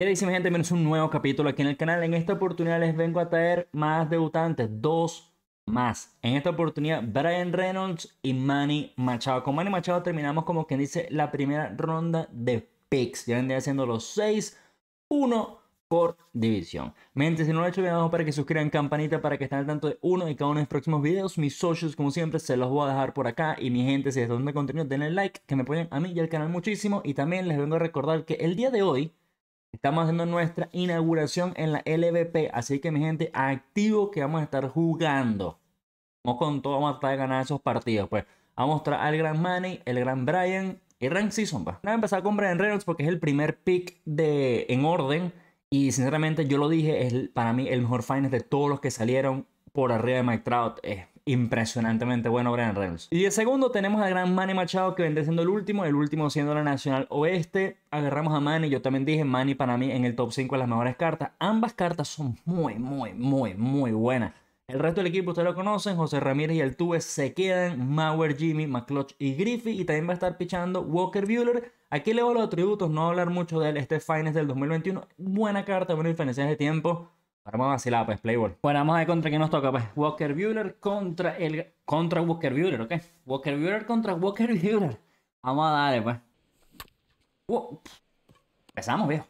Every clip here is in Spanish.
¿Qué mi gente? Bienvenidos a un nuevo capítulo aquí en el canal. En esta oportunidad les vengo a traer más debutantes, dos más. En esta oportunidad Brian Reynolds y Manny Machado. Con Manny Machado terminamos como quien dice la primera ronda de picks. Ya vendría siendo los 6-1 por división. mente si no lo he hecho, bien abajo para que suscriban campanita para que estén al tanto de uno y cada uno de mis próximos videos. Mis socios, como siempre, se los voy a dejar por acá. Y mi gente, si es donde el contenido, denle like, que me apoyen a mí y al canal muchísimo. Y también les vengo a recordar que el día de hoy Estamos haciendo nuestra inauguración en la LVP, así que mi gente, activo que vamos a estar jugando. Vamos con todo, vamos a tratar de ganar esos partidos. Pues vamos a mostrar al Gran Manny, el Gran Brian y Rank Season. Pues. Vamos a empezar con Brian Reynolds porque es el primer pick de, en orden. Y sinceramente, yo lo dije, es para mí el mejor finance de todos los que salieron por arriba de Mike Trout. Es impresionantemente bueno Brian Reynolds. Y el segundo tenemos a gran Manny Machado que vendrá siendo el último, el último siendo la Nacional Oeste. Agarramos a Manny, yo también dije Manny para mí en el top 5 de las mejores cartas. Ambas cartas son muy, muy, muy, muy buenas. El resto del equipo ustedes lo conocen, José Ramírez y el tube se quedan, Mauer, Jimmy, McClutch y Griffey y también va a estar pichando Walker Bueller. Aquí le voy a los atributos, no hablar mucho de él, este fines del 2021, buena carta, buena diferencia de tiempo Ahora vamos a vacilar, pues, Playboy. Bueno, vamos a ver contra quién nos toca, pues. Walker Bueller contra el. Contra Walker Bueller, ¿ok? Walker Bueller contra Walker Bueller. Vamos a darle, pues. empezamos, viejo.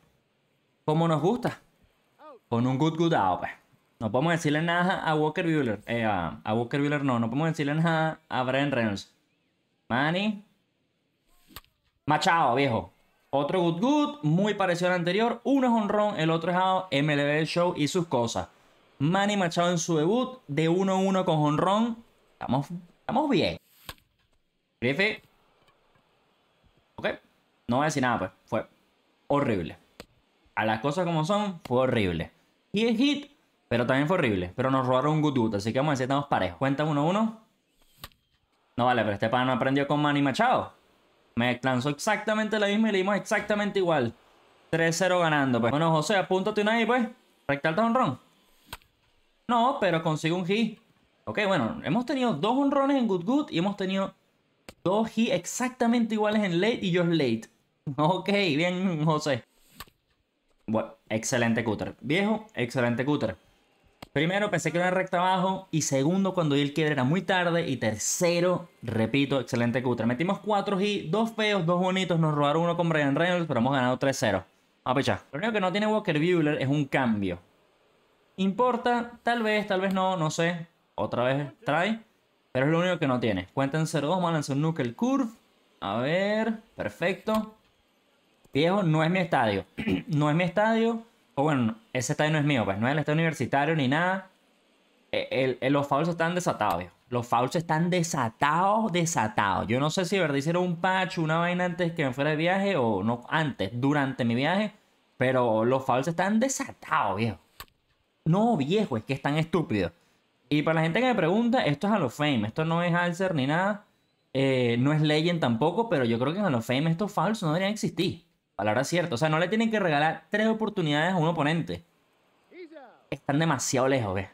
Como nos gusta. Con un good good out, pues. No podemos decirle nada a Walker Bueller. Eh, a, Walker Bueller no. No podemos decirle nada a Brian Reynolds. Manny. Machado, viejo. Otro good good, muy parecido al anterior. Uno es Hon-Ron, el otro es MLB Show y sus cosas. Manny Machado en su debut, de 1-1 con honrón. Estamos, estamos bien. Griffith. Ok, no voy a decir nada, pues. Fue horrible. A las cosas como son, fue horrible. Y es hit, pero también fue horrible. Pero nos robaron un good good, así que vamos a decir estamos parejos. Cuenta 1-1. No vale, pero este pan no aprendió con Manny Machado. Me lanzó exactamente la misma y le exactamente igual. 3-0 ganando, pues. Bueno, José, apúntate una ahí, pues. un honrón. No, pero consigo un hit. Ok, bueno, hemos tenido dos honrones en Good Good y hemos tenido dos hit exactamente iguales en late y yo late. Ok, bien, José. Bueno, excelente cutter. Viejo, excelente cutter. Primero, pensé que era una recta abajo. Y segundo, cuando di el quiebre era muy tarde. Y tercero, repito, excelente cutre. Metimos 4 y dos feos, dos bonitos. Nos robaron uno con Brian Reynolds, pero hemos ganado 3-0. A pechar. Lo único que no tiene Walker Bueller es un cambio. Importa, tal vez, tal vez no, no sé. Otra vez trae. Pero es lo único que no tiene. Cuenta en 0-2, vamos a lanzar un Curve. A ver, perfecto. Viejo, no es mi estadio. no es mi estadio o pues bueno, ese estadio no es mío, pues no es el estadio universitario ni nada. E, los falsos están desatados, viejo. Los falsos están desatados, desatados. Yo no sé si verdad hicieron un patch, una vaina antes que me fuera de viaje o no antes, durante mi viaje. Pero los falsos están desatados, viejo. No, viejo, es que están estúpidos. Y para la gente que me pregunta, esto es a of Fame. Esto no es Alcer ni nada. Eh, no es Legend tampoco, pero yo creo que en Hall Fame estos falsos no deberían existir. Palabra cierta. O sea, no le tienen que regalar tres oportunidades a un oponente. Están demasiado lejos, ve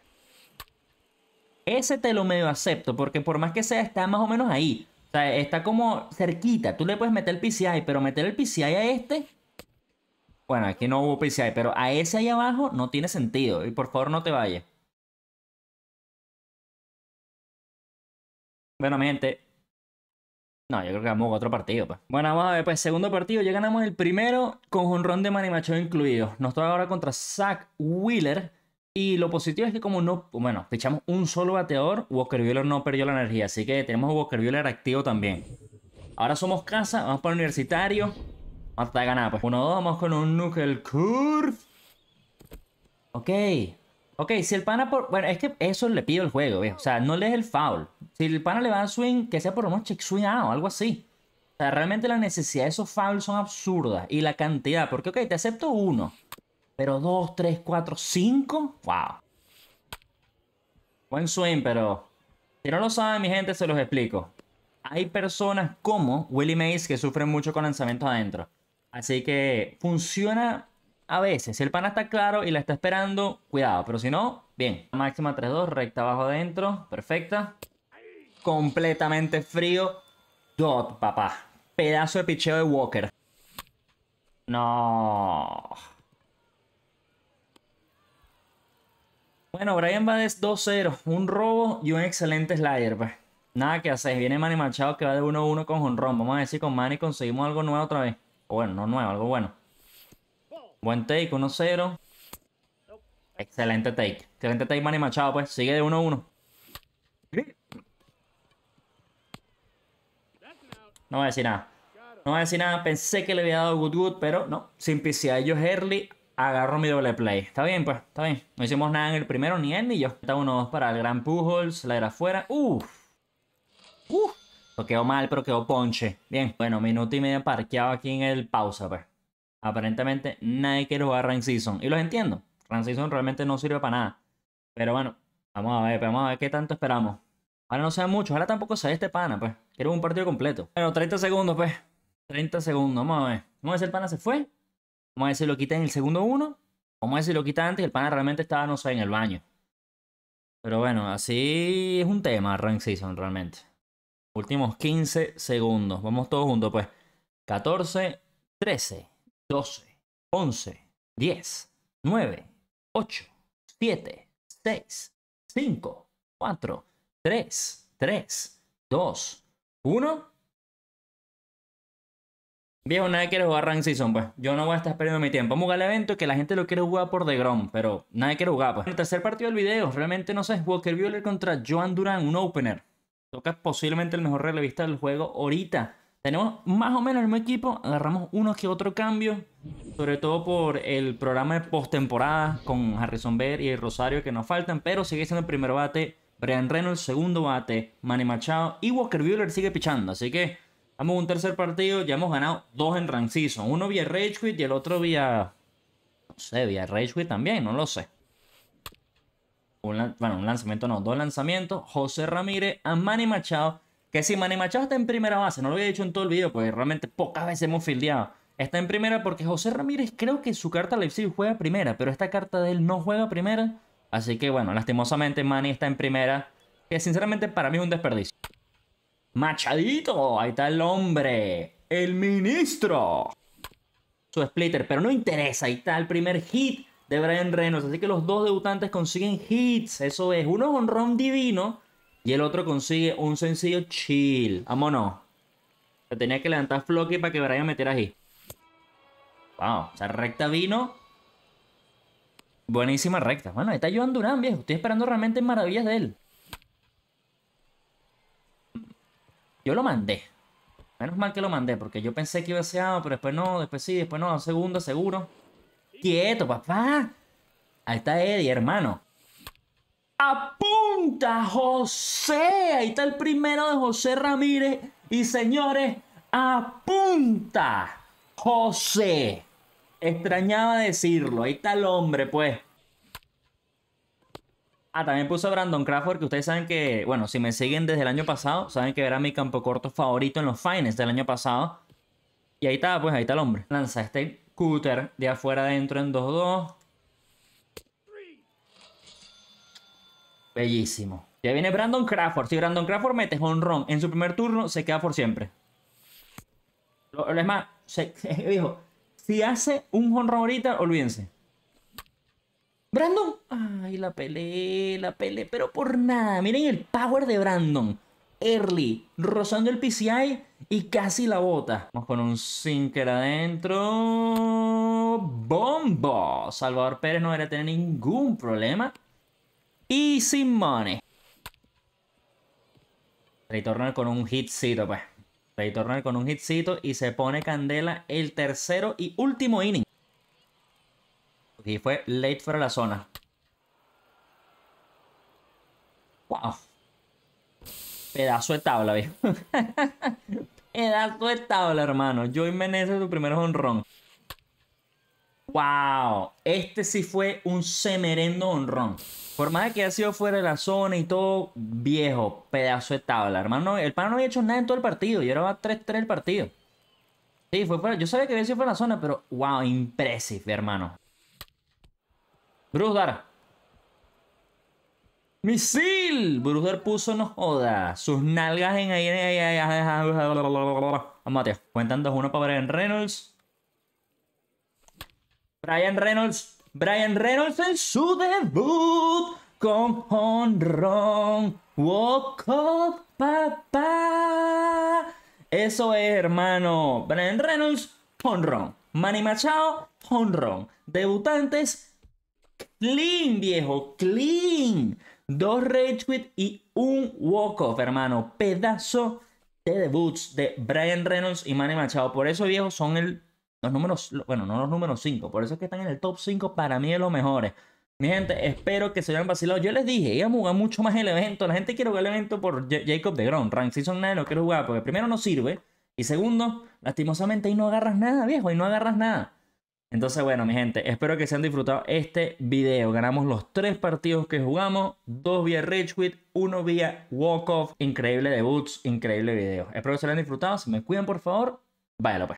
Ese te lo medio acepto, porque por más que sea, está más o menos ahí. O sea, está como cerquita. Tú le puedes meter el PCI, pero meter el PCI a este... Bueno, aquí no hubo PCI, pero a ese ahí abajo no tiene sentido. Y por favor, no te vayas. Bueno, mi gente, no, yo creo que vamos a otro partido. Pues. Bueno, vamos a ver, pues segundo partido. Ya ganamos el primero con un ron de Manny Machado incluido. Nos toca ahora contra Zach Wheeler. Y lo positivo es que como no, bueno, fichamos un solo bateador, Walker Wheeler no perdió la energía. Así que tenemos a Walker Wheeler activo también. Ahora somos casa, vamos para el universitario. Vamos a ganar, pues. Uno, dos, vamos con un Nuclear Curve. Ok. Ok, si el pana por. Bueno, es que eso le pido el juego, O sea, no le el foul. Si el pana le va a swing, que sea por lo menos check swing ah, out, algo así. O sea, realmente la necesidad de esos fouls son absurdas. Y la cantidad. Porque, ok, te acepto uno. Pero dos, tres, cuatro, cinco. Wow. Buen swing, pero. Si no lo saben, mi gente, se los explico. Hay personas como Willy Mays que sufren mucho con lanzamientos adentro. Así que funciona a veces, si el pana está claro y la está esperando, cuidado, pero si no, bien. Máxima 3-2, recta abajo adentro, perfecta. Completamente frío. Dot, papá. Pedazo de picheo de Walker. No. Bueno, Brian de 2-0. Un robo y un excelente slider, pues. Nada que hacer. Viene Manny Machado que va de 1-1 con Honrón. Vamos a ver si con Manny conseguimos algo nuevo otra vez. O bueno, no nuevo, algo bueno. Buen take, 1-0. Excelente take. Excelente take, Manny Machado, pues. Sigue de 1-1. No voy a decir nada. No voy a decir nada. Pensé que le había dado good good, pero no. Sin pisar yo early agarro mi doble play. Está bien, pues. Está bien. No hicimos nada en el primero, ni él ni yo. Está 1-2 para el gran Pujols. La era afuera. Uf. Uf. Lo quedó mal, pero quedó ponche. Bien. Bueno, minuto y medio parqueado aquí en el pausa, pues aparentemente nadie quiere jugar Rank Season. Y los entiendo. Rank Season realmente no sirve para nada. Pero bueno, vamos a ver, pues vamos a ver qué tanto esperamos. Ahora no sea mucho, ahora tampoco sea este pana, pues. Quiero un partido completo. Bueno, 30 segundos, pues. 30 segundos, vamos a ver. Vamos a ver si el pana se fue. Vamos a ver si lo quita en el segundo uno. Vamos a ver si lo quita antes y el pana realmente estaba, no sé, en el baño. Pero bueno, así es un tema, Rank Season, realmente. Últimos 15 segundos. Vamos todos juntos, pues. 14, 13. 12, 11, 10, 9, 8, 7, 6, 5, 4, 3, 3, 2, 1. Viejo, nadie quiere jugar Rank Season, pues. Yo no voy a estar perdiendo mi tiempo. Vamos a jugar el evento que la gente lo quiere jugar por The Grom, pero nadie quiere jugar, pues. El tercer partido del video, realmente no sé, Walker Buehler contra Joan Duran, un opener. tocas posiblemente el mejor relevista del juego ahorita. Tenemos más o menos el mismo equipo, agarramos unos que otro cambio, sobre todo por el programa de postemporada con Harrison Bear y el Rosario que nos faltan, pero sigue siendo el primer bate, Brian Reynolds, segundo bate, Manny Machado y Walker Buehler sigue pichando, así que vamos a un tercer partido, ya hemos ganado dos en Rank uno vía Ragequit y el otro vía, no sé, vía Ragequit también, no lo sé. bueno, un lanzamiento no, dos lanzamientos, José Ramírez a Manny Machado que si Manny Machado está en primera base, no lo había dicho en todo el video, porque realmente pocas veces hemos fildeado. Está en primera porque José Ramírez creo que su carta Leipzig juega primera, pero esta carta de él no juega primera. Así que bueno, lastimosamente Manny está en primera, que sinceramente para mí es un desperdicio. Machadito, ahí está el hombre, el ministro. Su splitter, pero no interesa, ahí está el primer hit de Brian Reynolds. Así que los dos debutantes consiguen hits, eso es. Uno con ron rom divino y el otro consigue un sencillo chill. Vámonos. Se tenía que levantar Floki para que Brian metiera ahí. Wow. O sea, recta vino. Buenísima recta. Bueno, ahí está Joan Durán, viejo. Estoy esperando realmente maravillas de él. Yo lo mandé. Menos mal que lo mandé, porque yo pensé que iba a ser ah, pero después no, después sí, después no, segundo, seguro. Quieto, papá. Ahí está Eddie, hermano apunta José. Ahí está el primero de José Ramírez. Y señores, apunta José. Extrañaba decirlo. Ahí está el hombre, pues. Ah, también puso a Brandon Crawford, que ustedes saben que, bueno, si me siguen desde el año pasado, saben que era mi campo corto favorito en los fines del año pasado. Y ahí está, pues ahí está el hombre. Lanza este cúter de afuera adentro en 2-2. Bellísimo. Ya viene Brandon Crawford. Si Brandon Crawford mete honrón en su primer turno, se queda por siempre. Lo, es más, dijo, si hace un honrón ahorita, olvídense. Brandon. Ay, la pele, la pele, pero por nada. Miren el power de Brandon. Early, rozando el PCI y casi la bota. Vamos con un sinker adentro. Bombo. Salvador Pérez no debería tener ningún problema. Easy money. Retornar con un hitcito, pues. Retornar con un hitcito y se pone candela el tercero y último inning. Y fue late fuera la zona. Wow. Pedazo de tabla, viejo. Pedazo de tabla, hermano. Joey Menezes, Tu primer honrón. Wow, este sí fue un semerendo honrón. Por más que haya sido fuera de la zona y todo, viejo, pedazo de tabla, hermano. El pan no había hecho nada en todo el partido y ahora va 3-3 el partido. Sí, fue fuera. Yo sabía que había sido fuera de la zona, pero wow, impressive, hermano. Bruce Dar. ¡Misil! Bruce Dar puso, no joda, sus nalgas en ahí. Vamos, Mateo. Cuentan 2-1 para en Reynolds. Brian Reynolds, Brian Reynolds en su debut con Honron. Walk off, papá. Eso es, hermano. Brian Reynolds, Honron. Manny Machado, Honron. Debutantes, clean, viejo, clean. Dos Quit y un walk-off, hermano. Pedazo de debuts de Brian Reynolds y Manny Machado. Por eso, viejo, son el los números, bueno, no los números 5, por eso es que están en el top 5 para mí de los mejores. Mi gente, espero que se hayan vacilado. Yo les dije, íbamos a jugar mucho más el evento. La gente quiere jugar el evento por Jacob de Grom. Rank Season 9 lo quiero jugar porque primero no sirve. Y segundo, lastimosamente ahí no agarras nada, viejo. Ahí no agarras nada. Entonces, bueno, mi gente, espero que se hayan disfrutado este video. Ganamos los tres partidos que jugamos. Dos vía Ridgewood, uno vía Walk Off. Increíble debuts, increíble video. Espero que se hayan disfrutado. Si me cuidan, por favor, váyalo pues.